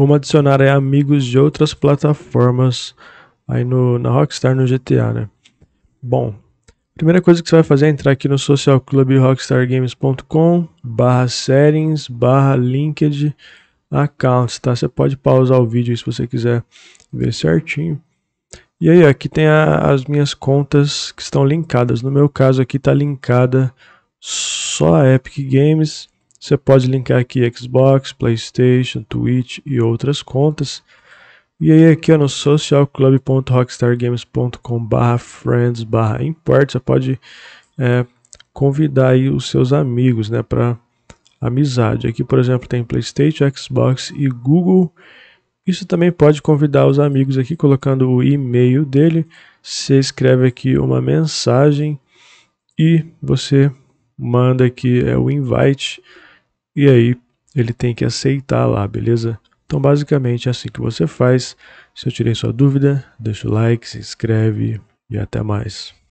como adicionar é, amigos de outras plataformas aí no, na Rockstar no GTA, né? Bom, primeira coisa que você vai fazer é entrar aqui no Social Club rockstargames.com barra settings, barra linked accounts, tá? Você pode pausar o vídeo se você quiser ver certinho. E aí, aqui tem a, as minhas contas que estão linkadas. No meu caso aqui está linkada só a Epic Games você pode linkar aqui Xbox, PlayStation, Twitch e outras contas. E aí aqui é no socialclub.rockstargames.com/friends/import você pode é, convidar aí os seus amigos, né, para amizade. Aqui, por exemplo, tem PlayStation, Xbox e Google. Isso também pode convidar os amigos aqui colocando o e-mail dele. Você escreve aqui uma mensagem e você manda aqui é o invite e aí ele tem que aceitar lá, beleza? Então, basicamente é assim que você faz. Se eu tirei sua dúvida, deixa o like, se inscreve e até mais.